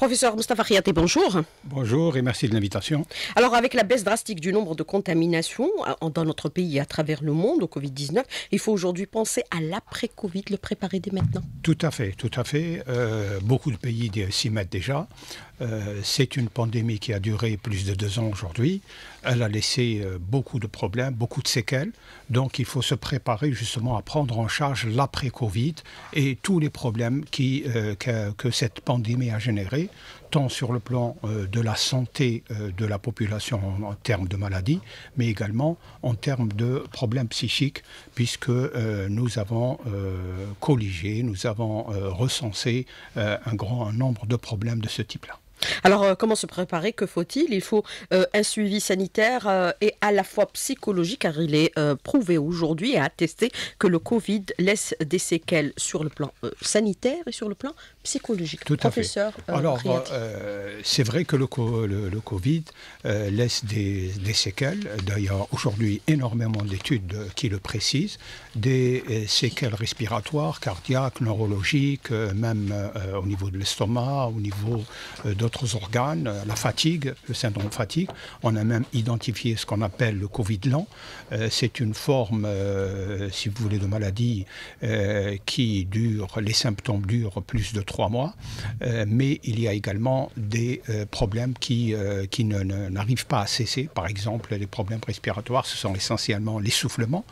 Professeur Mustafa Khiaté, bonjour. Bonjour et merci de l'invitation. Alors, avec la baisse drastique du nombre de contaminations dans notre pays et à travers le monde au Covid-19, il faut aujourd'hui penser à l'après-Covid, le préparer dès maintenant. Tout à fait, tout à fait. Euh, beaucoup de pays s'y mettent déjà. Euh, c'est une pandémie qui a duré plus de deux ans aujourd'hui. Elle a laissé euh, beaucoup de problèmes, beaucoup de séquelles. Donc il faut se préparer justement à prendre en charge l'après-Covid et tous les problèmes euh, que, cette pandémie a générés, tant sur le plan de la santé de la population en, en, termes de maladies, mais également en termes de problèmes psychiques, puisque nous avons colligé, nous avons recensé un grand nombre de problèmes de ce type-là. Alors, euh, comment se préparer Que faut-il Il faut euh, un suivi sanitaire euh, et à la fois psychologique, car il est prouvé aujourd'hui et attesté que le Covid laisse des séquelles sur le plan sanitaire et sur le plan psychologique. Tout à fait. Euh, Alors, euh, c'est vrai que le, Covid euh, laisse des, séquelles. D'ailleurs, aujourd'hui, énormément d'études qui le précisent. Des séquelles respiratoires, cardiaques, neurologiques, même au niveau de l'estomac, au niveau d'autres organes, la fatigue, le syndrome fatigue. On a même identifié ce qu'on appelle le Covid lent. c'est une forme, si vous voulez, de maladie qui dure, les symptômes durent plus de trois mois, euh, mais il y a également des euh, problèmes qui, euh, qui n'arrivent pas à cesser. Par exemple, les problèmes respiratoires, ce sont essentiellement l'essoufflement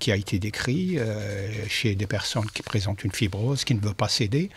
qui a été décrit chez des personnes qui présentent une fibrose, qui ne veut pas céder,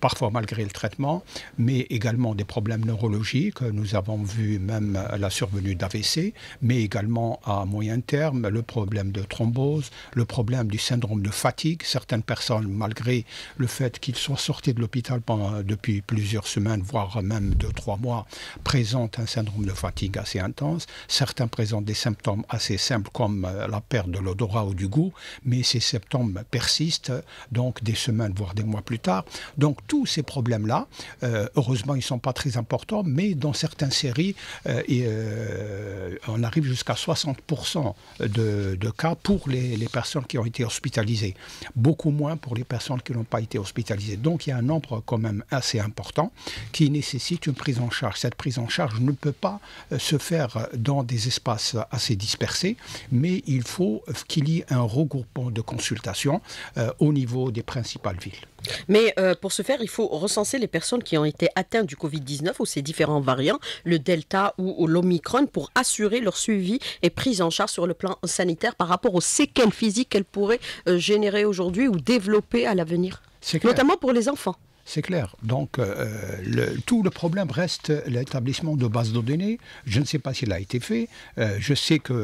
parfois malgré le traitement, mais également des problèmes neurologiques. Nous avons vu même la survenue d'AVC, mais également à moyen terme le problème de thrombose, le problème du syndrome de fatigue. Certaines personnes, malgré le fait qu'ils soient sortis de l'hôpital depuis plusieurs semaines, voire même deux, trois mois, présente un syndrome de fatigue assez intense. Certains présentent des symptômes assez simples comme euh, la perte de l'odorat ou du goût, mais ces symptômes persistent donc des semaines, voire des mois plus tard. Donc tous ces problèmes-là, euh, heureusement, ils ne sont pas très importants, mais dans certaines séries, euh, on arrive jusqu'à 60% de, cas pour les, les personnes qui ont été hospitalisées. Beaucoup moins pour les personnes qui n'ont pas été hospitalisées. Donc il y a un nombre quand même assez important qui nécessite une prise en charge. Cette prise en charge ne peut pas euh, se faire dans des espaces assez dispersés, mais il faut qu'il y ait un regroupement de consultations euh, au niveau des principales villes. Mais euh, pour ce faire, il faut recenser les personnes qui ont été atteintes du Covid-19 ou ces différents variants, le Delta ou, l'Omicron, pour assurer leur suivi et prise en charge sur le plan sanitaire par rapport aux séquelles physiques qu'elles pourraient générer aujourd'hui ou développer à l'avenir Notamment pour les enfants. C'est clair. Donc, euh, euh, tout le problème reste l'établissement de bases de données. Je ne sais pas s'il a été fait. Euh, je sais que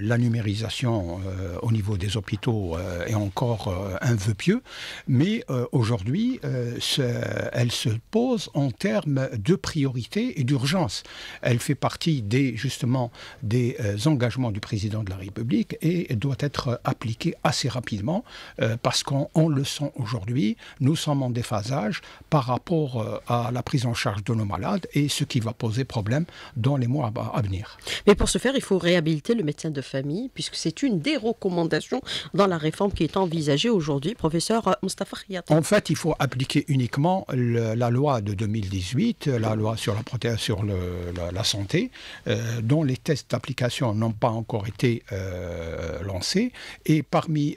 la numérisation au niveau des hôpitaux est encore un vœu pieux, mais aujourd'hui, elle se pose en termes de priorité et d'urgence. Elle fait partie des, justement des engagements du président de la République et doit être appliquée assez rapidement parce qu'on le sent aujourd'hui. Nous sommes en déphase par rapport euh, à la prise en charge de nos malades et ce qui va poser problème dans les mois à venir. Mais pour ce faire, il faut réhabiliter le médecin de famille puisque c'est une des recommandations dans la réforme qui est envisagée aujourd'hui, professeur euh, Mustafa Khiyat. En fait, il faut appliquer uniquement la loi de 2018, la loi sur la sur la, santé, euh, dont les tests d'application n'ont pas encore été lancés. Et parmi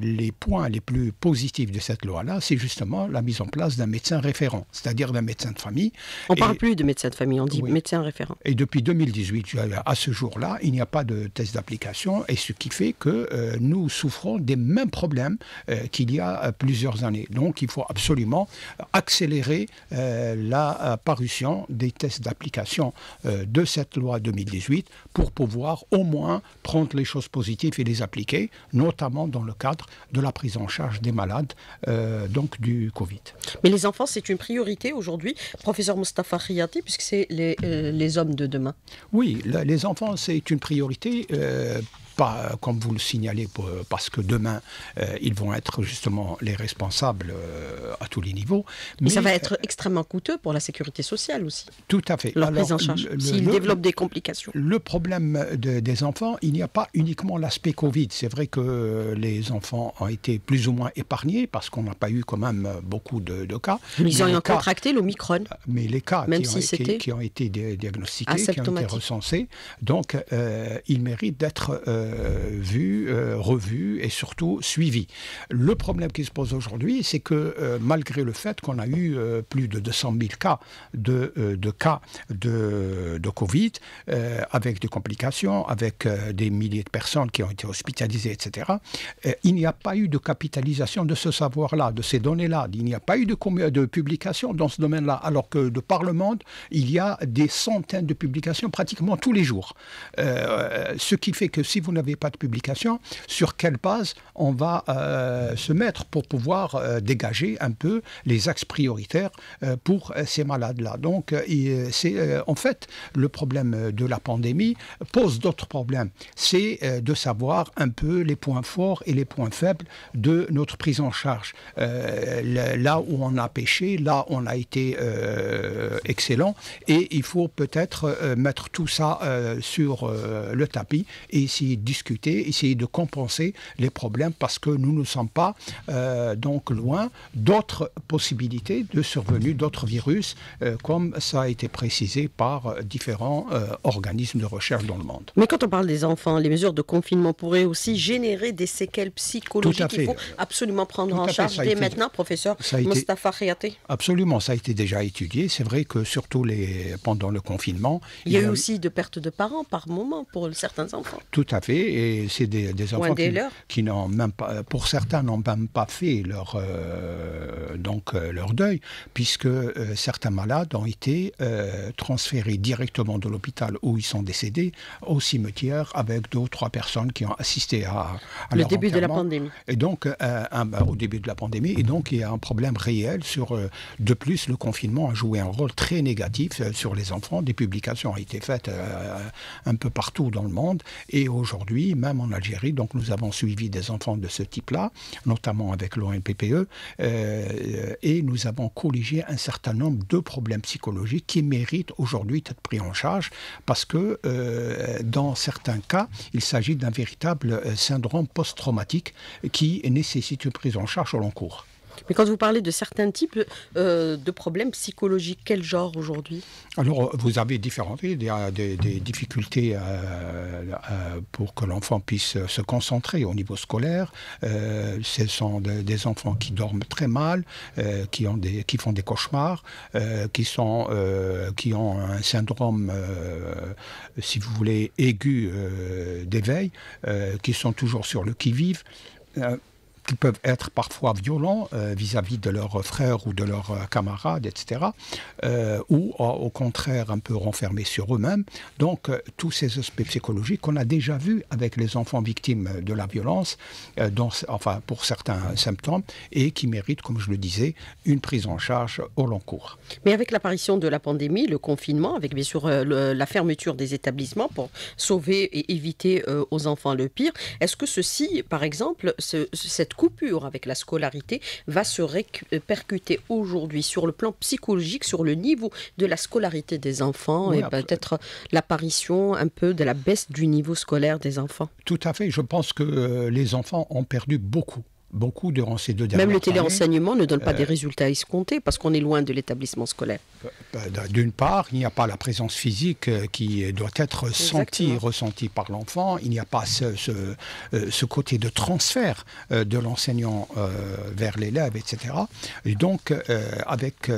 les points les plus positifs de cette loi-là, c'est justement la mise en place d'un médecin référent, c'est-à-dire d'un médecin de famille. On ne parle plus de médecin de famille, on dit médecin référent. Et depuis 2018, à ce jour-là, il n'y a pas de test d'application, et ce qui fait que euh, nous souffrons des mêmes problèmes euh, qu'il y a euh, plusieurs années. Donc il faut absolument accélérer la parution des tests d'application de cette loi 2018 pour pouvoir au moins prendre les choses positives et les appliquer, notamment dans le cadre de la prise en charge des malades, donc du Covid. Mais les enfants, c'est une priorité aujourd'hui, professeur Mustafa Riyati, puisque c'est euh, les, hommes de demain. Oui, les enfants, c'est une priorité euh, euh, comme vous le signalez, euh, parce que demain, euh, ils vont être justement les responsables à tous les niveaux. Mais ça va être extrêmement coûteux pour la sécurité sociale aussi. Tout à fait. Leur Alors, en charge, s'ils développent des complications. Le problème des enfants, il n'y a pas uniquement l'aspect Covid. C'est vrai que les enfants ont été plus ou moins épargnés parce qu'on n'a pas eu quand même beaucoup de, cas. ils ont contracté l'Omicron. Mais les cas même qui, si ont, qui, ont, été diagnostiqués, qui ont été recensés, donc ils méritent d'être euh, vu, euh, revu et surtout suivi. Le problème qui se pose aujourd'hui, c'est que euh, malgré le fait qu'on a eu plus de 200 000 cas de, de cas de, de Covid, avec des complications, avec des milliers de personnes qui ont été hospitalisées, etc., il n'y a pas eu de capitalisation de ce savoir-là, de ces données-là. Il n'y a pas eu de, de publication dans ce domaine-là, alors que de par le monde, il y a des centaines de publications pratiquement tous les jours. ce qui fait que si vous ne n'avez pas de publication, sur quelle base on va euh, se mettre pour pouvoir euh, dégager un peu les axes prioritaires euh, pour ces malades-là. Donc, c'est en fait le problème de la pandémie pose d'autres problèmes. C'est de savoir un peu les points forts et les points faibles de notre prise en charge. là où on a pêché, là où on a été excellent, et il faut peut-être mettre tout ça sur le tapis et s'il discuter, essayer de compenser les problèmes parce que nous ne sommes pas euh, donc loin d'autres possibilités de survenue d'autres virus, euh, comme ça a été précisé par euh, différents organismes de recherche dans le monde. Mais quand on parle des enfants, les mesures de confinement pourraient aussi générer des séquelles psychologiques qu'il faut absolument prendre en charge dès maintenant, professeur Mustafa Riaté. Absolument, ça a été déjà étudié. C'est vrai que surtout les... pendant le confinement... Il y a eu aussi de pertes de parents par moment pour certains enfants. Tout à fait. Et c'est des, enfants qui, n'ont même pas, pour certains, n'ont même pas fait leur, euh, donc, euh, leur deuil, puisque euh, certains malades ont été transférés directement de l'hôpital où ils sont décédés au cimetière avec deux ou trois personnes qui ont assisté à, le début de la pandémie. Et donc, bah, au début de la pandémie, et donc il y a un problème réel sur. de plus, le confinement a joué un rôle très négatif sur les enfants. Des publications ont été faites un peu partout dans le monde, et aujourd'hui même en Algérie. Donc nous avons suivi des enfants de ce type-là, notamment avec l'ONPPE, euh, et nous avons colligé un certain nombre de problèmes psychologiques qui méritent aujourd'hui d'être pris en charge parce que euh, dans certains cas, il s'agit d'un véritable euh, syndrome post-traumatique qui nécessite une prise en charge au long cours. Mais quand vous parlez de certains types euh, de problèmes psychologiques, quel genre aujourd'hui Alors, vous avez différents, des, difficultés euh, euh, pour que l'enfant puisse se concentrer au niveau scolaire. ce sont des enfants qui dorment très mal, qui, ont des, qui font des cauchemars, qui, sont, qui ont un syndrome, si vous voulez, aigu d'éveil, qui sont toujours sur le qui-vive qui peuvent être parfois violents euh, vis-à-vis de leurs frères ou de leurs euh, camarades, etc., euh, ou au contraire un peu renfermés sur eux-mêmes. Donc tous ces aspects psychologiques qu'on a déjà vus avec les enfants victimes de la violence, dans enfin pour certains symptômes, et qui méritent, comme je le disais, une prise en charge au long cours. Mais avec l'apparition de la pandémie, le confinement, avec bien sûr la fermeture des établissements pour sauver et éviter aux enfants le pire, est-ce que ceci, par exemple, ce, cette coupure avec la scolarité va se répercuter euh, aujourd'hui sur le plan psychologique, sur le niveau de la scolarité des enfants et peut-être l'apparition un peu de la baisse du niveau scolaire des enfants Tout à fait. Je pense que euh, les enfants ont perdu beaucoup beaucoup durant ces deux dernières années. Même le téléenseignement ne donne pas des euh, résultats escomptés parce qu'on est loin de l'établissement scolaire. Bah, bah, d'une part, il n'y a pas la présence physique euh, qui doit être sentie, ressentie par l'enfant. Il n'y a pas ce, euh, côté de transfert de l'enseignant vers l'élève, etc. Et donc, avec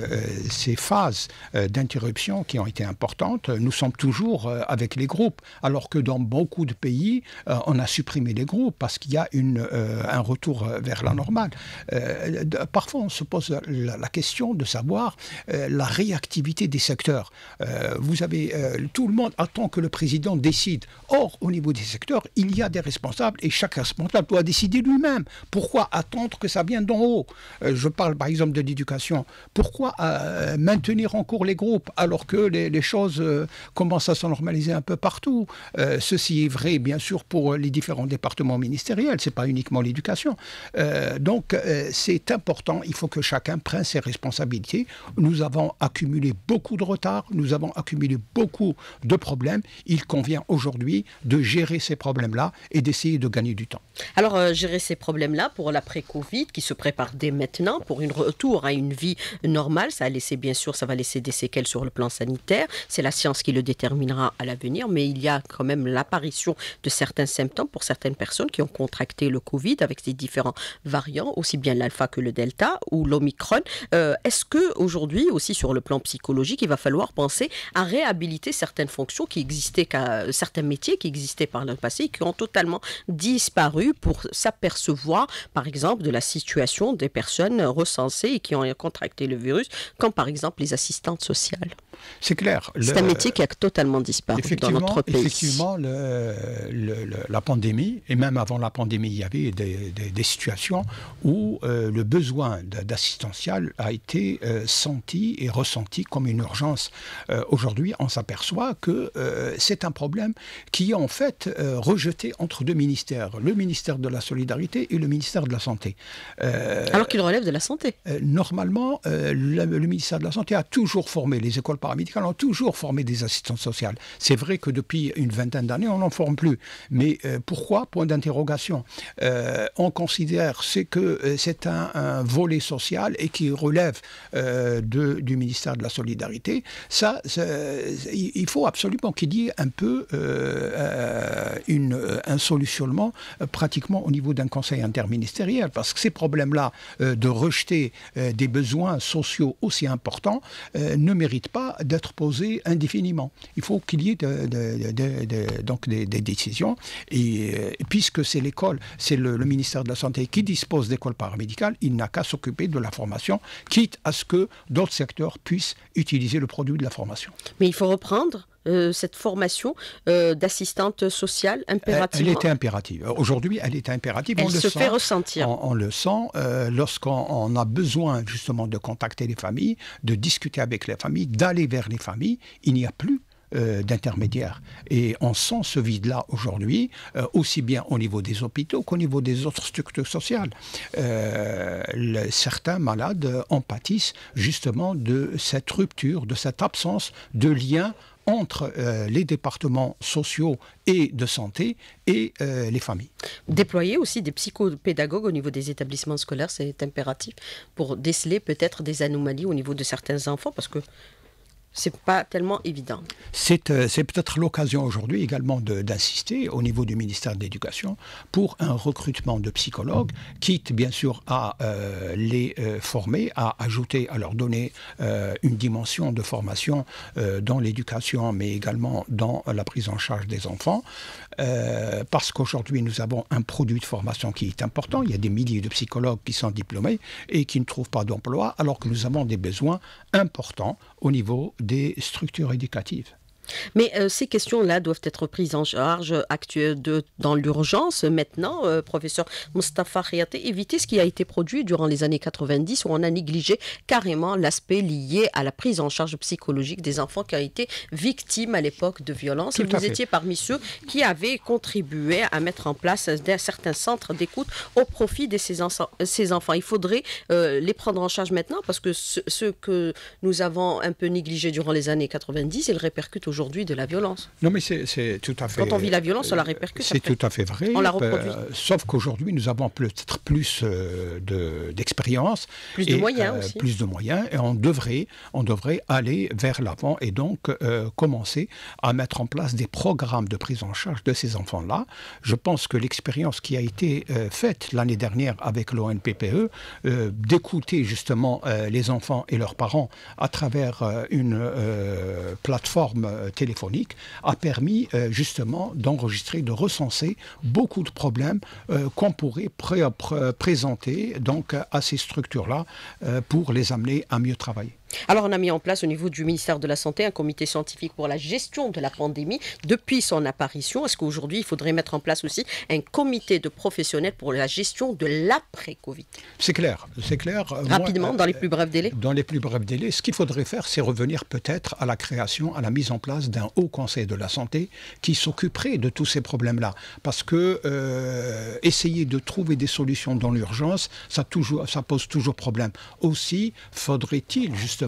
ces phases d'interruption qui ont été importantes, nous sommes toujours avec les groupes, alors que dans beaucoup de pays, on a supprimé les groupes parce qu'il y a un retour vers la normale. Euh, parfois, on se pose la, question de savoir euh, la réactivité des secteurs. Euh, vous avez tout le monde attend que le président décide. Or, au niveau des secteurs, il y a des responsables et chaque responsable doit décider lui-même. Pourquoi attendre que ça vienne d'en haut Je parle par exemple de l'éducation. Pourquoi maintenir en cours les groupes alors que les, choses commencent à se normaliser un peu partout Ceci est vrai, bien sûr, pour les différents départements ministériels. C'est pas uniquement l'éducation. Euh, donc euh, c'est important, il faut que chacun prenne ses responsabilités. Nous avons accumulé beaucoup de retard, nous avons accumulé beaucoup de problèmes. Il convient aujourd'hui de gérer ces problèmes-là et d'essayer de gagner du temps. Alors euh, gérer ces problèmes-là pour l'après-Covid qui se prépare dès maintenant pour un retour à une vie normale, ça a laissé bien sûr, ça va laisser des séquelles sur le plan sanitaire, c'est la science qui le déterminera à l'avenir, mais il y a quand même l'apparition de certains symptômes pour certaines personnes qui ont contracté le Covid avec des différents variants, aussi bien l'alpha que le delta ou l'omicron. Euh, est-ce que aujourd'hui aussi sur le plan psychologique, il va falloir penser à réhabiliter certaines fonctions qui existaient, certains métiers qui existaient par le passé, qui ont totalement disparu pour s'apercevoir, par exemple, de la situation des personnes recensées et qui ont contracté le virus, comme par exemple les assistantes sociales. C'est clair. C'est un métier qui a totalement disparu dans notre pays. Effectivement, la pandémie, et même avant la pandémie, il y avait des situations où euh, le besoin d'assistentiel a été euh, senti et ressenti comme une urgence. Euh, aujourd'hui, on s'aperçoit que c'est un problème qui est en fait rejeté entre deux ministères, le ministère de la Solidarité et le ministère de la Santé. Alors qu'il relève de la Santé. normalement, le, le, ministère de la Santé a toujours formé, les écoles paramédicales ont toujours formé des assistantes sociales. C'est vrai que depuis une vingtaine d'années, on n'en forme plus. Mais pourquoi Point d'interrogation. on considère c'est que euh, c'est un, volet social et qui relève euh, du ministère de la Solidarité. Ça, il faut absolument qu'il y ait un peu euh, un solutionnement pratiquement au niveau d'un conseil interministériel, parce que ces problèmes-là de rejeter des besoins sociaux aussi importants ne méritent pas d'être posés indéfiniment. Il faut qu'il y ait donc des, décisions. Et, puisque c'est l'école, c'est le, ministère de la Santé qui dispose d'écoles paramédicales, il n'a qu'à s'occuper de la formation, quitte à ce que d'autres secteurs puissent utiliser le produit de la formation. Mais il faut reprendre euh, cette formation euh, d'assistante sociale impérative elle, était impérative. Euh, aujourd'hui, elle est impérative. Elle se fait ressentir. On, le sent lorsqu'on a besoin justement de contacter les familles, de discuter avec les familles, d'aller vers les familles. Il n'y a plus euh, d'intermédiaires. Et on sent ce vide-là aujourd'hui, euh, aussi bien au niveau des hôpitaux qu'au niveau des autres structures sociales. Euh, certains malades en pâtissent justement de cette rupture, de cette absence de lien entre les départements sociaux et de santé et les familles. Déployer aussi des psychopédagogues au niveau des établissements scolaires, c'est impératif pour déceler peut-être des anomalies au niveau de certains enfants, parce que c'est pas tellement évident. C'est euh, peut-être l'occasion aujourd'hui également d'insister au niveau du ministère de l'Éducation pour un recrutement de psychologues, quitte bien sûr à euh, les euh, former, à ajouter, à leur donner une dimension de formation dans l'éducation, mais également dans la prise en charge des enfants, parce qu'aujourd'hui nous avons un produit de formation qui est important. Il y a des milliers de psychologues qui sont diplômés et qui ne trouvent pas d'emploi, alors que nous avons des besoins importants au niveau des structures éducatives. Mais euh, ces questions-là doivent être prises en charge euh, actuelle dans l'urgence maintenant, euh, professeur Mustafa Khayaté, éviter ce qui a été produit durant les années 90 où on a négligé carrément l'aspect lié à la prise en charge psychologique des enfants qui ont été victimes à l'époque de violences. Et vous étiez parmi ceux qui avaient contribué à mettre en place certains centres d'écoute au profit de ces, enfants. Il faudrait les prendre en charge maintenant parce que ce, que nous avons un peu négligé durant les années 90, il répercute aujourd'hui de la violence. Non, mais c'est tout à fait. Quand on vit la violence, on la répercute. C'est tout à fait vrai. Euh, sauf qu'aujourd'hui, nous avons peut-être plus euh, d'expérience. plus de moyens euh, aussi. Plus de moyens. Et on devrait, on devrait aller vers l'avant et donc commencer à mettre en place des programmes de prise en charge de ces enfants-là. Je pense que l'expérience qui a été faite l'année dernière avec l'ONPPE, d'écouter justement les enfants et leurs parents à travers une plateforme euh, téléphonique a permis euh, justement d'enregistrer, de recenser beaucoup de problèmes euh, qu'on pourrait présenter donc à ces structures-là pour les amener à mieux travailler. Alors on a mis en place au niveau du ministère de la Santé un comité scientifique pour la gestion de la pandémie depuis son apparition. Est-ce qu'aujourd'hui il faudrait mettre en place aussi un comité de professionnels pour la gestion de l'après-Covid C'est clair, c'est clair. Rapidement, dans les plus brefs délais Dans les plus brefs délais, ce qu'il faudrait faire, c'est revenir peut-être à la création, à la mise en place d'un haut conseil de la santé qui s'occuperait de tous ces problèmes-là. Parce que euh, essayer de trouver des solutions dans l'urgence, ça, toujours, ça pose toujours problème. Aussi, faudrait-il justement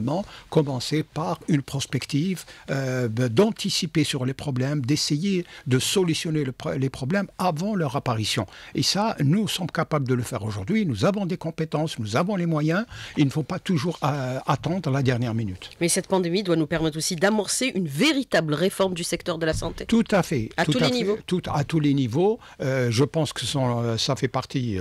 commencer par une prospective, euh, ben, d'anticiper sur les problèmes, d'essayer de solutionner les problèmes avant leur apparition. Et ça, nous sommes capables de le faire aujourd'hui. Nous avons des compétences, nous avons les moyens. Il ne faut pas toujours euh, attendre la dernière minute. Mais cette pandémie doit nous permettre aussi d'amorcer une véritable réforme du secteur de la santé. Tout à fait. À tous les niveaux. Tout, à tous les niveaux. Euh, je pense que ça fait partie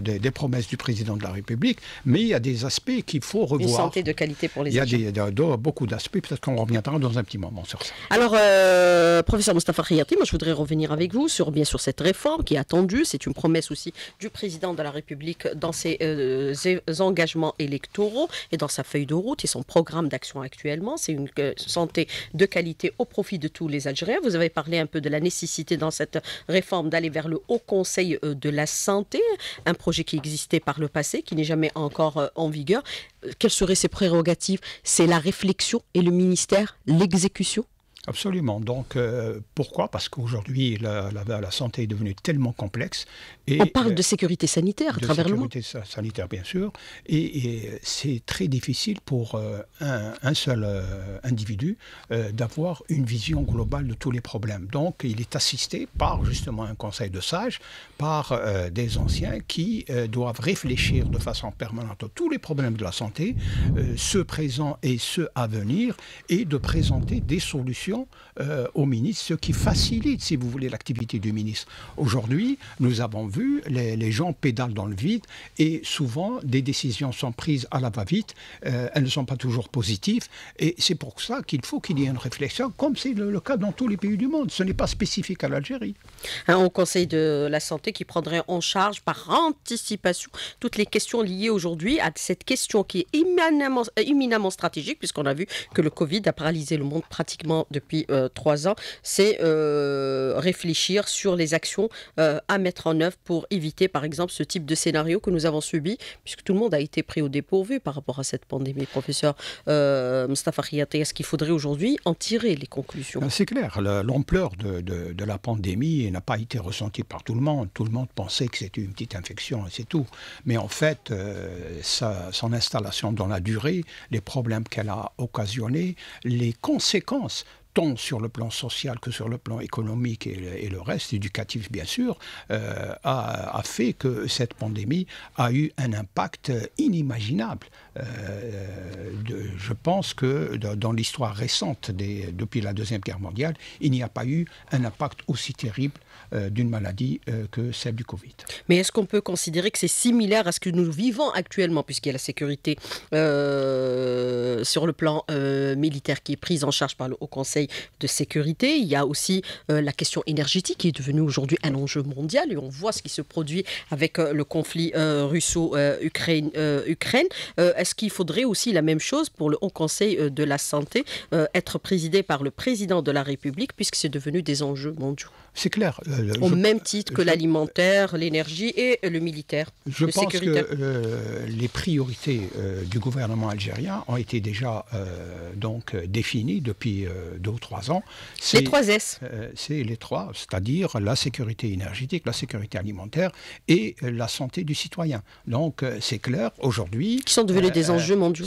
des, des promesses du président de la République. Mais il y a des aspects qu'il faut revoir. Une santé de pour les il y a beaucoup d'aspects, peut-être qu'on reviendra dans un petit moment sur ça. Alors, euh, professeur Mustafa Khayati, moi je voudrais revenir avec vous sur bien sûr cette réforme qui est attendue. C'est une promesse aussi du président de la République dans ses, euh, engagements électoraux et dans sa feuille de route et son programme d'action actuellement. C'est une euh, santé de qualité au profit de tous les Algériens. Vous avez parlé un peu de la nécessité dans cette réforme d'aller vers le Haut Conseil de la Santé, un projet qui existait par le passé, qui n'est jamais encore en vigueur. Quelles seraient ses prérogatives c'est la réflexion et le ministère, l'exécution Absolument. Donc, euh, pourquoi Parce qu'aujourd'hui, la, santé est devenue tellement complexe. Et, On parle euh, de sécurité sanitaire à travers le monde. Sécurité sanitaire, bien sûr. Et, c'est très difficile pour euh, un, seul individu d'avoir une vision globale de tous les problèmes. Donc, il est assisté par justement un conseil de sages, par des anciens qui doivent réfléchir de façon permanente à tous les problèmes de la santé, ceux présents et ceux à venir, et de présenter des solutions euh, au ministre, ce qui facilite, si vous voulez, l'activité du ministre. Aujourd'hui, nous avons vu les, gens pédalent dans le vide et souvent des décisions sont prises à la va-vite, euh, elles ne sont pas toujours positives et c'est pour ça qu'il faut qu'il y ait une réflexion, comme c'est le, cas dans tous les pays du monde. Ce n'est pas spécifique à l'Algérie. Un conseil de la santé qui prendrait en charge par anticipation toutes les questions liées aujourd'hui à cette question qui est éminemment, euh, éminemment stratégique, puisqu'on a vu que le Covid a paralysé le monde pratiquement depuis depuis euh, trois ans, c'est euh, réfléchir sur les actions euh, à mettre en œuvre pour éviter, par exemple, ce type de scénario que nous avons subi, puisque tout le monde a été pris au dépourvu par rapport à cette pandémie. Professeur Mustafa Khiyati, est-ce qu'il faudrait aujourd'hui en tirer les conclusions C'est clair, l'ampleur de, la pandémie n'a pas été ressentie par tout le monde. Tout le monde pensait que c'était une petite infection et c'est tout. Mais en fait, son installation dans la durée, les problèmes qu'elle a occasionnés, les conséquences tant sur le plan social que sur le plan économique et le, reste, éducatif bien sûr, euh, a, fait que cette pandémie a eu un impact inimaginable. Euh, je pense que dans l'histoire récente, depuis la Deuxième Guerre mondiale, il n'y a pas eu un impact aussi terrible euh, d'une maladie euh, que celle du Covid. Mais est-ce qu'on peut considérer que c'est similaire à ce que nous vivons actuellement, puisqu'il y a la sécurité euh, sur le plan militaire qui est prise en charge par le Haut Conseil de sécurité Il y a aussi la question énergétique qui est devenue aujourd'hui un enjeu mondial et on voit ce qui se produit avec le conflit russo-ukraine. Ukraine. est-ce qu'il faudrait aussi la même chose pour le Haut Conseil de la Santé, être présidé par le président de la République, puisque c'est devenu des enjeux mondiaux c'est clair. Euh, euh, Au même titre que l'alimentaire, l'énergie et euh, le militaire. Je pense que les priorités du gouvernement algérien ont été déjà donc définies depuis deux ou trois ans. Les trois S. c'est les trois, c'est-à-dire la sécurité énergétique, la sécurité alimentaire et la santé du citoyen. Donc c'est clair, aujourd'hui... Qui sont devenus des enjeux mondiaux.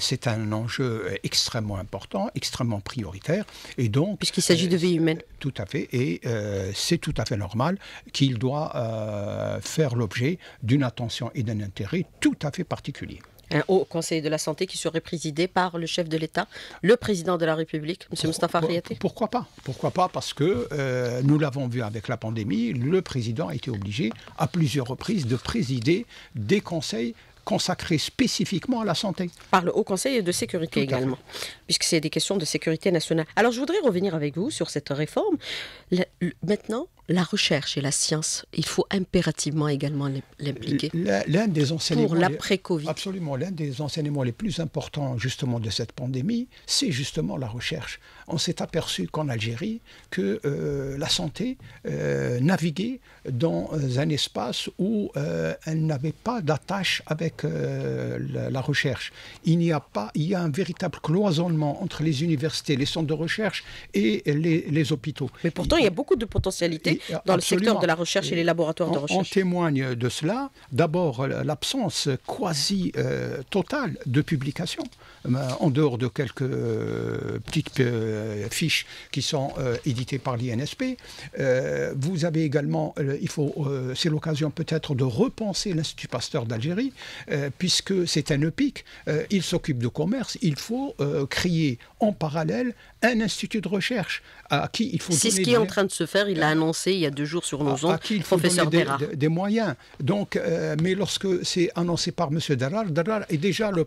C'est un enjeu extrêmement important, extrêmement prioritaire. Et donc... Puisqu'il s'agit de vie humaine tout à fait, et euh, c'est tout à fait normal qu'il doit euh, faire l'objet d'une attention et d'un intérêt tout à fait particulier un haut conseil de la santé qui serait présidé par le chef de l'État, le président de la République, M. Mustafa Riyate. Pourquoi pas Pourquoi pas Parce que euh, nous l'avons vu avec la pandémie, le président a été obligé à plusieurs reprises de présider des conseils consacré spécifiquement à la santé. Par le Haut Conseil de sécurité également, puisque c'est des questions de sécurité nationale. Alors je voudrais revenir avec vous sur cette réforme. maintenant, la recherche et la science, il faut impérativement également l'impliquer. L'un des enseignements pour l'après-Covid. Absolument, l'un des enseignements les plus importants justement de cette pandémie, c'est justement la recherche. On s'est aperçu qu'en Algérie, que euh, la santé euh, naviguait dans euh, un espace où elle n'avait pas d'attache avec la, recherche. Il n'y a pas, il y a un véritable cloisonnement entre les universités, les centres de recherche et les, hôpitaux. Mais pourtant, il, il y a beaucoup de potentialités dans le secteur de la recherche et, les laboratoires de recherche. On témoigne de cela, d'abord euh, l'absence quasi euh, totale de publications, euh, en dehors de quelques petites fiches qui sont éditées par l'INSP. vous avez également, il faut, c'est l'occasion peut-être de repenser l'Institut Pasteur d'Algérie, puisque c'est un EPIC, il s'occupe de commerce, il faut créer en parallèle un institut de recherche à qui il faut... C'est ce qui est en train de se faire, il a annoncé il y a deux jours sur nos ondes, qui il faut professeur des, moyens. Donc, euh, mais lorsque c'est annoncé par M. Dallal, Dallal est déjà le,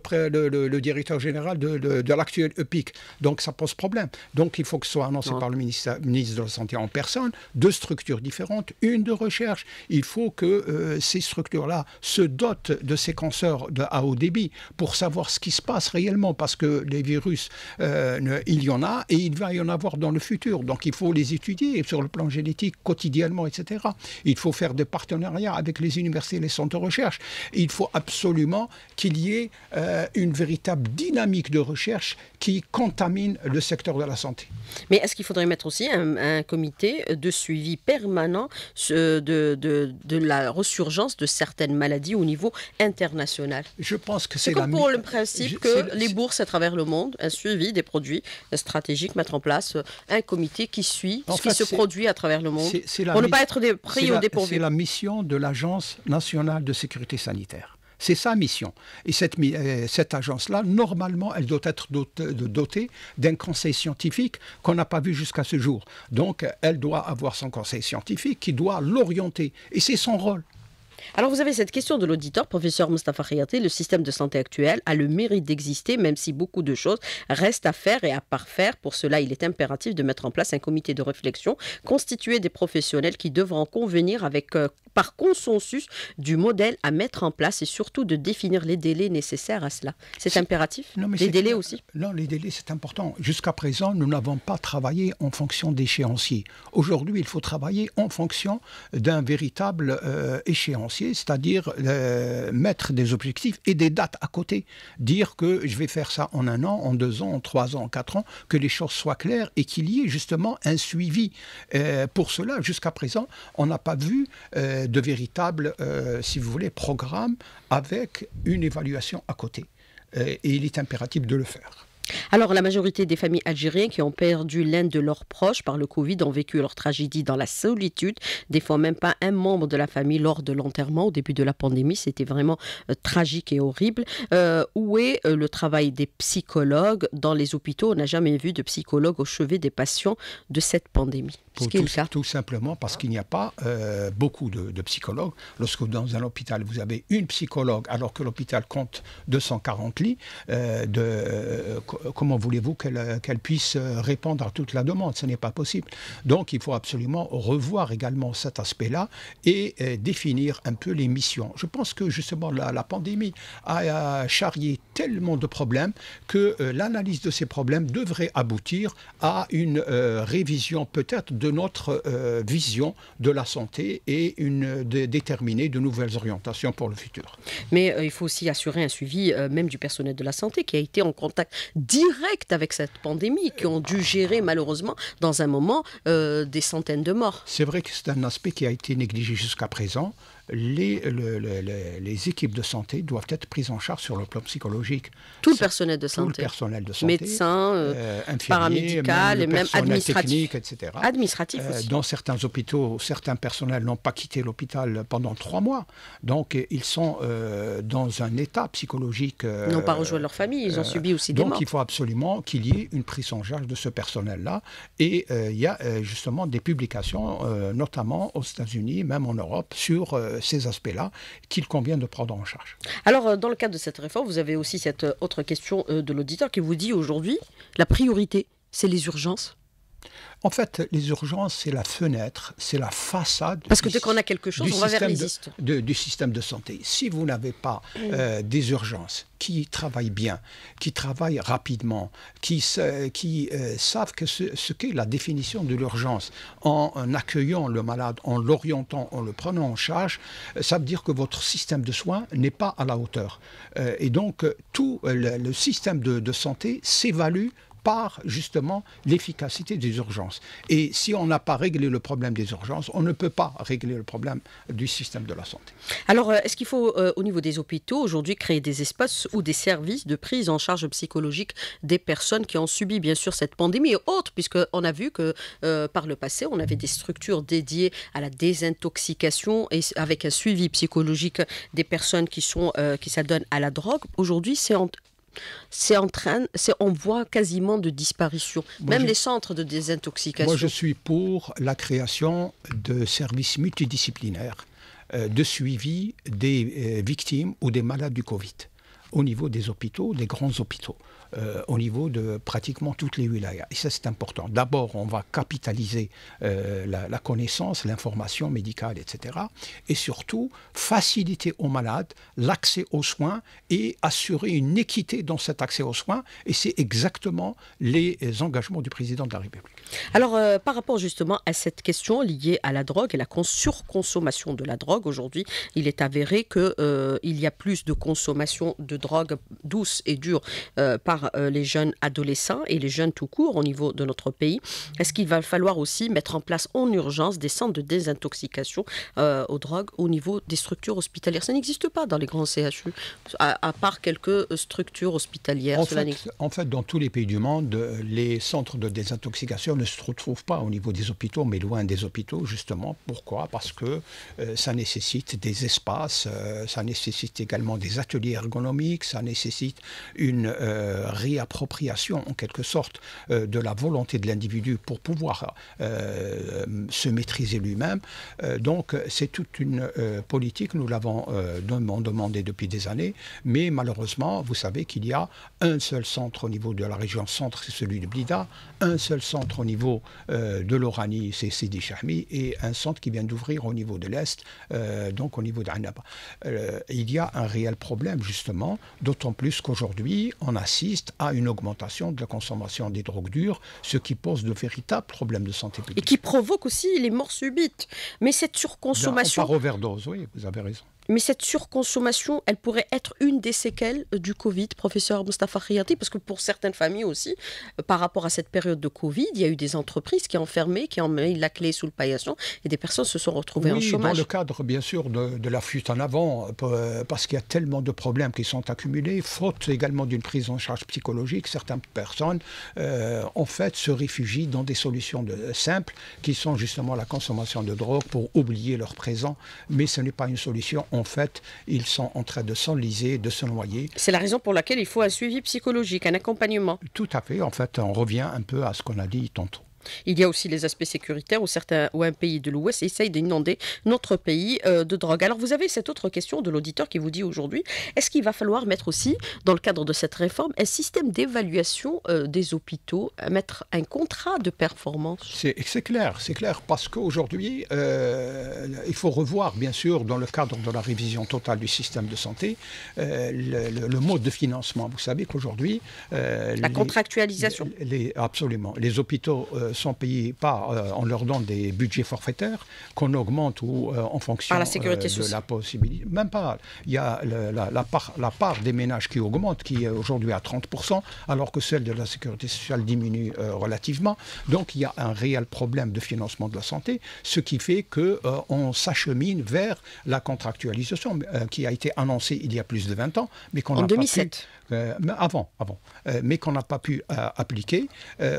le, directeur général de, l'actuel EPIC. Donc, ça pose problème. Donc, il faut que ce soit annoncé par le ministre de la Santé en personne, deux structures différentes, une de recherche. Il faut que euh, ces structures-là se dotent de séquenceurs à haut débit pour savoir ce qui se passe réellement, parce que les virus, euh, il y en a et il va y en avoir dans le futur. Donc, il faut les étudier sur le plan génétique quotidiennement, etc. Il faut faire des partenariats avec les universités et les centres de recherche. Il faut absolument qu'il y ait euh, une véritable dynamique de recherche qui contamine le secteur de la santé. Mais est-ce qu'il faudrait mettre aussi un, comité de suivi permanent euh, de, de, la resurgence de certaines maladies au niveau international Je pense que c'est comme pour le principe que les bourses à travers le monde, un suivi des produits stratégiques, mettre en place euh, un comité qui suit ce qui se produit à travers le monde pour ne pas être des pris au dépourvu. C'est la mission de l'Agence nationale de sécurité sanitaire. C'est sa mission. Et cette euh, agence-là, normalement, elle doit être dotée d'un conseil scientifique qu'on n'a pas vu jusqu'à ce jour. Donc, elle doit avoir son conseil scientifique qui doit l'orienter. Et c'est son rôle. Alors vous avez cette question de l'auditeur, professeur Mustafa Khayati, le système de santé actuel a le mérite d'exister même si beaucoup de choses restent à faire et à parfaire. Pour cela, il est impératif de mettre en place un comité de réflexion constitué des professionnels qui devront convenir avec euh, par consensus du modèle à mettre en place et surtout de définir les délais nécessaires à cela. C'est impératif non, Les délais aussi Non, les délais, c'est important. Jusqu'à présent, nous n'avons pas travaillé en fonction d'échéanciers. Aujourd'hui, il faut travailler en fonction d'un véritable euh, échéant c'est-à-dire euh, mettre des objectifs et des dates à côté. Dire que je vais faire ça en un an, en deux ans, en trois ans, en quatre ans, que les choses soient claires et qu'il y ait justement un suivi. Euh, pour cela, jusqu'à présent, on n'a pas vu euh, de véritable, si vous voulez, programme avec une évaluation à côté. et il est impératif de le faire. Alors, la majorité des familles algériennes qui ont perdu l'un de leurs proches par le Covid ont vécu leur tragédie dans la solitude, des fois même pas un membre de la famille lors de l'enterrement au début de la pandémie. C'était vraiment euh, tragique et horrible. Euh, où est euh, le travail des psychologues dans les hôpitaux On n'a jamais vu de psychologue au chevet des patients de cette pandémie. Pour tout, tout, simplement parce qu'il n'y a pas beaucoup de, de psychologues. Lorsque dans un hôpital, vous avez une psychologue alors que l'hôpital compte 240 lits de comment voulez-vous qu'elle euh, puisse euh, répondre à toute la demande Ce n'est pas possible. Donc il faut absolument revoir également cet aspect-là et euh, définir un peu les missions. Je pense que justement la, pandémie a, charrié tellement de problèmes que l'analyse de ces problèmes devrait aboutir à une révision peut-être de notre vision de la santé et une, de, déterminer de nouvelles orientations pour le futur. Mais il faut aussi assurer un suivi même du personnel de la santé qui a été en contact direct avec cette pandémie, qui ont dû gérer malheureusement dans un moment euh, des centaines de morts. C'est vrai que c'est un aspect qui a été négligé jusqu'à présent les, équipes de santé doivent être prises en charge sur le plan psychologique. Tout le personnel de santé. personnel de Médecins, euh, euh paramédical, même, même euh, dans certains hôpitaux, certains personnels n'ont pas quitté l'hôpital pendant trois mois. Donc, euh, ils sont dans un état psychologique. ils n'ont pas rejoint leur famille, ils ont subi aussi des Donc, il faut absolument qu'il y ait une prise en charge de ce personnel-là. Et il y a justement des publications, notamment aux États-Unis, même en Europe, sur euh, ces aspects-là qu'il convient de prendre en charge. Alors, euh, dans le cadre de cette réforme, vous avez aussi cette euh, autre question de l'auditeur qui vous dit aujourd'hui, la priorité, c'est les urgences en fait, les urgences, c'est la fenêtre, c'est la façade. Parce que dès qu'on a quelque chose, Du système de santé. Si vous n'avez pas euh, des urgences qui travaillent bien, qui travaillent rapidement, qui, euh, savent que ce, qu'est la définition de l'urgence en, accueillant le malade, en l'orientant, en le prenant en charge, euh, ça veut dire que votre système de soins n'est pas à la hauteur. et donc, tout le, système de santé s'évalue par justement l'efficacité des urgences. Et si on n'a pas réglé le problème des urgences, on ne peut pas régler le problème du système de la santé. Alors, euh, est-ce qu'il faut, euh, au niveau des hôpitaux, aujourd'hui créer des espaces ou des services de prise en charge psychologique des personnes qui ont subi, bien sûr, cette pandémie et autres, puisqu'on a vu que euh, par le passé, on avait des structures dédiées à la désintoxication et avec un suivi psychologique des personnes qui, sont, qui s'adonnent à la drogue. Aujourd'hui, c'est c'est en train, c'est, on voit quasiment de disparition. Même les centres de désintoxication. Moi, je suis pour la création de services multidisciplinaires euh, de suivi des euh, victimes ou des malades du Covid au niveau des hôpitaux, des grands hôpitaux. Euh, au niveau de pratiquement toutes les wilayas. Et ça, c'est important. D'abord, on va capitaliser euh, la, connaissance, l'information médicale, etc. Et surtout, faciliter aux malades l'accès aux soins et assurer une équité dans cet accès aux soins. Et c'est exactement les engagements du président de la République. Alors, euh, par rapport justement à cette question liée à la drogue et la surconsommation de la drogue, aujourd'hui, il est avéré qu'il euh, il y a plus de consommation de drogue douce et dure euh, par les jeunes adolescents et les jeunes tout court au niveau de notre pays. Est-ce qu'il va falloir aussi mettre en place en urgence des centres de désintoxication aux drogues au niveau des structures hospitalières Ça n'existe pas dans les grands CHU, à, part quelques structures hospitalières. en fait, dans tous les pays du monde, les centres de désintoxication ne se retrouve pas au niveau des hôpitaux, mais loin des hôpitaux, justement. Pourquoi Parce que euh, ça nécessite des espaces, euh, ça nécessite également des ateliers ergonomiques, ça nécessite une euh, réappropriation, en quelque sorte, de la volonté de l'individu pour pouvoir se maîtriser lui-même. donc, c'est toute une politique, nous l'avons demandé depuis des années, mais malheureusement, vous savez qu'il y a un seul centre au niveau de la région centre, c'est celui de Blida, un seul centre au niveau euh, de l'Oranie, c'est des et un centre qui vient d'ouvrir au niveau de l'Est, euh, donc au niveau d'Anaba. Euh, il y a un réel problème, justement, d'autant plus qu'aujourd'hui, on assiste à une augmentation de la consommation des drogues dures, ce qui pose de véritables problèmes de santé publique. Et qui provoque aussi les morts subites. Mais cette surconsommation... Par overdose, oui, vous avez raison. Mais cette surconsommation, elle pourrait être une des séquelles euh, du Covid, professeur Mustafa Khayati, parce que pour certaines familles aussi, euh, par rapport à cette période de Covid, il y a eu des entreprises qui ont fermé, qui ont mis la clé sous le paillasson, et des personnes se sont retrouvées en chômage. dans le cadre, bien sûr, de, la fuite en avant, euh, parce qu'il y a tellement de problèmes qui sont accumulés, faute également d'une prise en charge psychologique, certaines personnes, en fait, se réfugient dans des solutions de, simples, qui sont justement la consommation de drogue pour oublier leur présent, mais ce n'est pas une solution en fait, ils sont en train de s'enliser, de se noyer. C'est la raison pour laquelle il faut un suivi psychologique, un accompagnement. Tout à fait. En fait, on revient un peu à ce qu'on a dit tantôt. Il y a aussi les aspects sécuritaires où, certains, un pays de l'Ouest essaye d'inonder notre pays euh, de drogue. Alors vous avez cette autre question de l'auditeur qui vous dit aujourd'hui, est-ce qu'il va falloir mettre aussi, dans le cadre de cette réforme, un système d'évaluation euh, des hôpitaux, euh, mettre un contrat de performance C'est clair, c'est clair, parce qu'aujourd'hui, il faut revoir, bien sûr, dans le cadre de la révision totale du système de santé, le, mode de financement. Vous savez qu'aujourd'hui... la contractualisation. Les, absolument. Les hôpitaux sont payés par en euh, leur donnant des budgets forfaitaires qu'on augmente ou euh, en fonction euh, de la possibilité. Même pas. Il y a la, part, la part des ménages qui augmente, qui est aujourd'hui à 30%, alors que celle de la sécurité sociale diminue relativement. Donc il y a un réel problème de financement de la santé, ce qui fait qu'on on s'achemine vers la contractualisation qui a été annoncée il y a plus de 20 ans, mais qu'on pas euh, avant, avant euh, mais qu'on n'a pas pu euh, appliquer.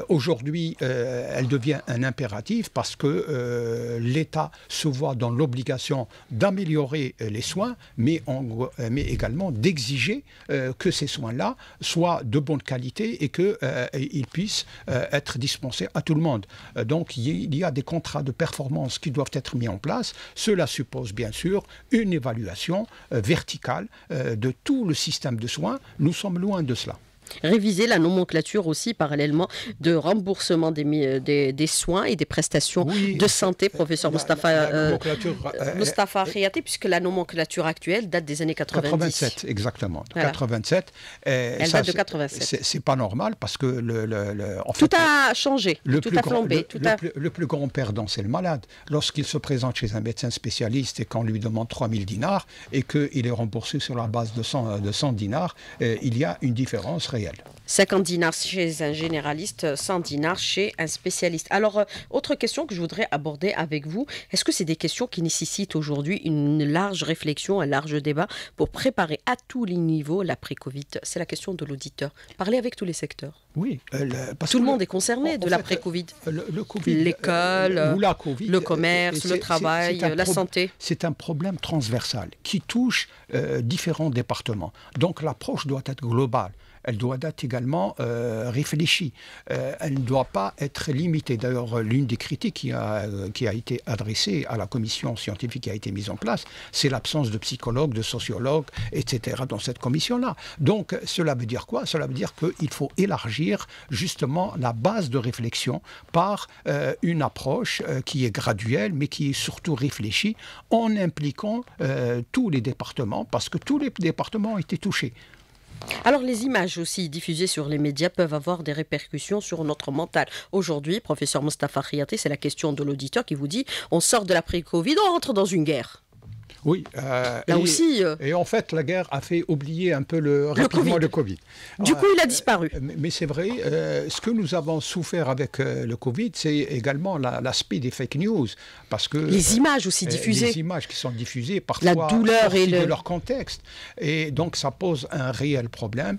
Aujourd'hui, elle devient un impératif parce que l'État se voit dans l'obligation d'améliorer les soins, mais, mais également d'exiger que ces soins-là soient de bonne qualité et qu'ils puissent être dispensés à tout le monde. donc, il y a des contrats de performance qui doivent être mis en place. Cela suppose bien sûr une évaluation verticale de tout le système de soins. Nous sommes loin de cela. Réviser la nomenclature aussi parallèlement de remboursement des, euh, des, soins et des prestations de santé, professeur Mustafa, euh, Mustafa euh, puisque la nomenclature actuelle date des années 90. 87, exactement. 87. Eh, Elle date de 87. C'est pas normal parce que le, tout a changé, tout a flambé. Le, Plus, grand perdant, c'est le malade. Lorsqu'il se présente chez un médecin spécialiste et qu'on lui demande 3000 dinars et qu'il est remboursé sur la base de 100, de 100 dinars, eh, il y a une différence 50 dinars chez un généraliste, 100 dinars chez un spécialiste. Alors, euh, autre question que je voudrais aborder avec vous, est-ce que c'est des questions qui nécessitent aujourd'hui une large réflexion, un large débat pour préparer à tous les niveaux l'après-Covid C'est la question de l'auditeur. Parlez avec tous les secteurs. Oui. Euh, Tout le monde est concerné de l'après-Covid. L'école, euh, le, le euh, commerce, le travail, la santé. C'est un problème transversal qui touche différents départements. Donc l'approche doit être globale elle doit être également euh, réfléchie. Euh, elle ne doit pas être limitée. D'ailleurs, l'une des critiques euh, qui a, été adressée à la commission scientifique qui a été mise en place, c'est l'absence de psychologues, de sociologues, etc. dans cette commission-là. Donc, cela veut dire quoi Cela veut dire qu'il faut élargir justement la base de réflexion par une approche qui est graduelle, mais qui est surtout réfléchie en impliquant tous les départements, parce que tous les départements ont été touchés. Alors les images aussi diffusées sur les médias peuvent avoir des répercussions sur notre mental. Aujourd'hui, professeur Mustafa Khriati, c'est la question de l'auditeur qui vous dit on sort de l'après-Covid, on rentre dans une guerre. Oui. Euh, et, aussi. Euh, et en fait, la guerre a fait oublier un peu le, le rapidement COVID. le Covid. Du coup, euh, il a disparu. Mais, c'est vrai, ce que nous avons souffert avec le Covid, c'est également l'aspect des fake news. Parce que, les images aussi diffusées. Les images qui sont diffusées parfois la douleur de leur contexte. Et donc, ça pose un réel problème.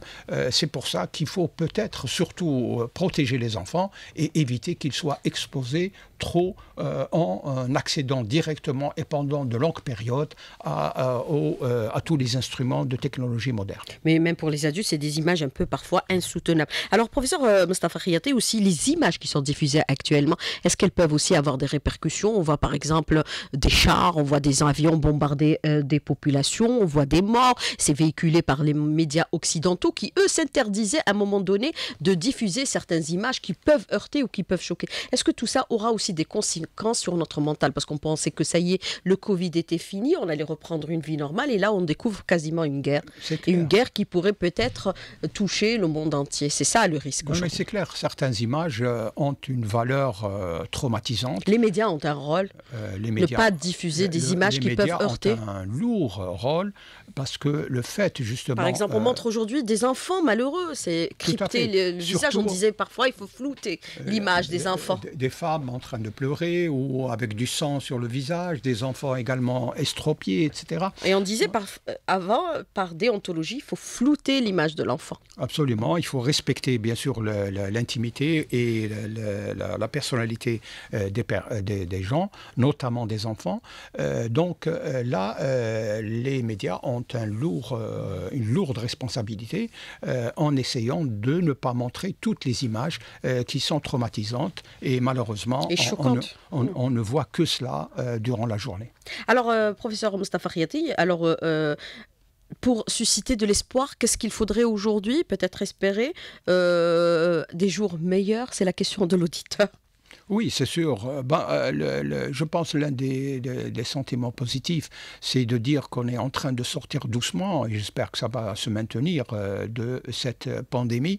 c'est pour ça qu'il faut peut-être surtout protéger les enfants et éviter qu'ils soient exposés trop en accédant directement et pendant de longues périodes à, euh, à, tous les instruments de technologie moderne. Mais même pour les adultes, c'est des images un peu parfois insoutenables. Alors, professeur euh, Mustafa Khiyate, aussi les images qui sont diffusées actuellement, est-ce qu'elles peuvent aussi avoir des répercussions On voit par exemple des chars, on voit des avions bombarder euh, des populations, on voit des morts. C'est véhiculé par les médias occidentaux qui, eux, s'interdisaient à un moment donné de diffuser certaines images qui peuvent heurter ou qui peuvent choquer. Est-ce que tout ça aura aussi des conséquences sur notre mental Parce qu'on pensait que ça y est, le Covid était fini, on allait reprendre une vie normale. Et là, on découvre quasiment une guerre. une guerre qui pourrait peut-être euh, toucher le monde entier. C'est ça le risque. c'est clair, certaines images euh, ont une valeur euh, traumatisante. Les médias ont un rôle. les ne pas diffuser des images qui peuvent heurter. Ont un lourd rôle parce que le fait justement... Par exemple, on euh, montre aujourd'hui des enfants malheureux, c'est crypter le, visage, on disait parfois il faut flouter euh, l'image euh, des enfants. Des, femmes en train de pleurer ou avec du sang sur le visage, des enfants également estropiés, etc. Et on disait avant, par déontologie, il faut flouter l'image de l'enfant. Absolument, il faut respecter bien sûr l'intimité et la, personnalité des, gens, notamment des enfants. donc là, les médias ont euh, une lourde responsabilité euh, en essayant de ne pas montrer toutes les images euh, qui sont traumatisantes et malheureusement on, ne voit que cela durant la journée. Alors, professeur Mustafa Khiati, alors pour susciter de l'espoir, qu'est-ce qu'il faudrait aujourd'hui peut-être espérer des jours meilleurs C'est la question de l'auditeur. Oui, c'est sûr. Euh, ben, euh, je pense l'un des, sentiments positifs, c'est de dire qu'on est en train de sortir doucement, et j'espère que ça va se maintenir, euh, de cette pandémie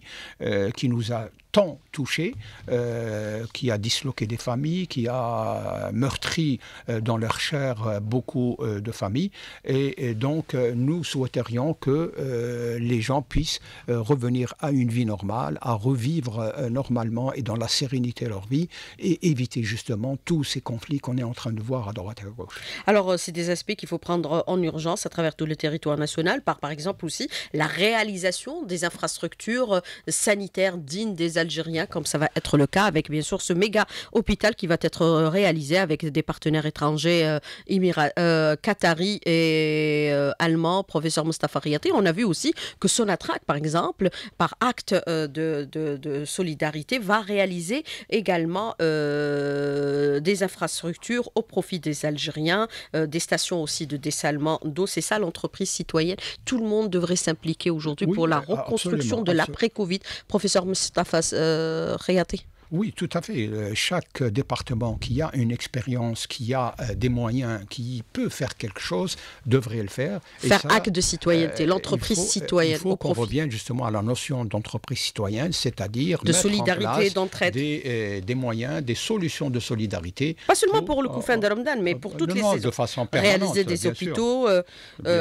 qui nous a tant touché, euh, qui a disloqué des familles, qui a meurtri euh, dans leur chair euh, beaucoup de familles. Et, donc, nous souhaiterions que les gens puissent revenir à une vie normale, à revivre normalement et dans la sérénité leur vie, et éviter justement tous ces conflits qu'on est en train de voir à droite et à gauche. Alors, c'est des aspects qu'il faut prendre en urgence à travers tout le territoire national, par par exemple aussi la réalisation des infrastructures sanitaires dignes des Algériens, comme ça va être le cas avec bien sûr ce méga hôpital qui va être réalisé avec des partenaires étrangers, Qataris euh, euh, Qatari et allemand. Euh, Allemands, professeur Mustafa Riati. On a vu aussi que Sonatrach, par exemple, par acte de, solidarité, va réaliser également des infrastructures au profit des Algériens, des stations aussi de dessalement d'eau. C'est ça l'entreprise citoyenne. Tout le monde devrait s'impliquer aujourd'hui pour la ah, reconstruction de l'après-Covid. Professeur Mustafa آه، خياطي Oui, tout à fait. Euh, chaque département qui a une expérience, qui a euh, des moyens, qui peut faire quelque chose, devrait le faire. Et faire acte de citoyenneté, euh, l'entreprise citoyenne. Il faut qu'on revienne justement à la notion d'entreprise citoyenne, c'est-à-dire de solidarité, d'entraide, des, moyens, des solutions de solidarité. Pas seulement pour, le couffin de Ramadan, mais pour toutes les de façon Réaliser des hôpitaux,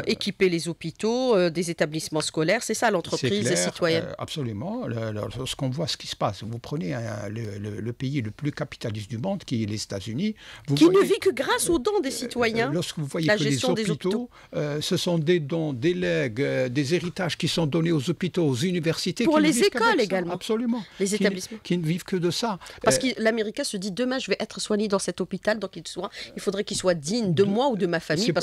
équiper les hôpitaux, des établissements scolaires, c'est ça l'entreprise citoyenne. absolument. Ce lorsqu'on voit ce qui se passe, vous prenez un, le, pays le plus capitaliste du monde, qui est les États-Unis. Qui ne vit que grâce aux dons des euh, citoyens. Euh, lorsque vous voyez la que les hôpitaux, des hôpitaux. Euh, ce sont des dons, des legs, des héritages qui sont donnés aux hôpitaux, aux universités. Pour les écoles également. absolument. Les établissements. Qui, ne vivent que de ça. Parce que l'Américain se dit demain, je vais être soigné dans cet hôpital, donc il, soit, il faudrait qu'il soit digne de, moi ou de ma famille.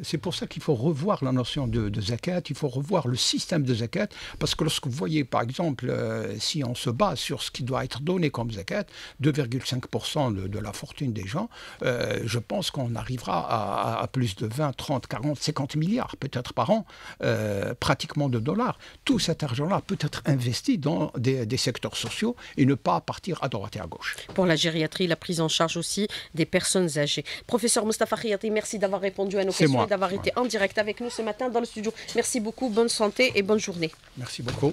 C'est pour ça qu'il faut revoir la notion de, de zakat, il faut revoir le système de zakat, parce que lorsque vous voyez, par exemple, si on se base sur ce qui doit être donné comme 2,5% de, la fortune des gens, euh, je pense qu'on arrivera à, plus de 20, 30, 40, 50 milliards peut-être par an, euh, pratiquement de dollars. Tout cet argent-là peut être investi dans des, secteurs sociaux et ne pas partir à droite et à gauche. Pour la gériatrie, la prise en charge aussi des personnes âgées. Professeur Moustapha Khiati, merci d'avoir répondu à nos questions et d'avoir été en direct avec nous ce matin dans le studio. Merci beaucoup, bonne santé et bonne journée. Merci beaucoup.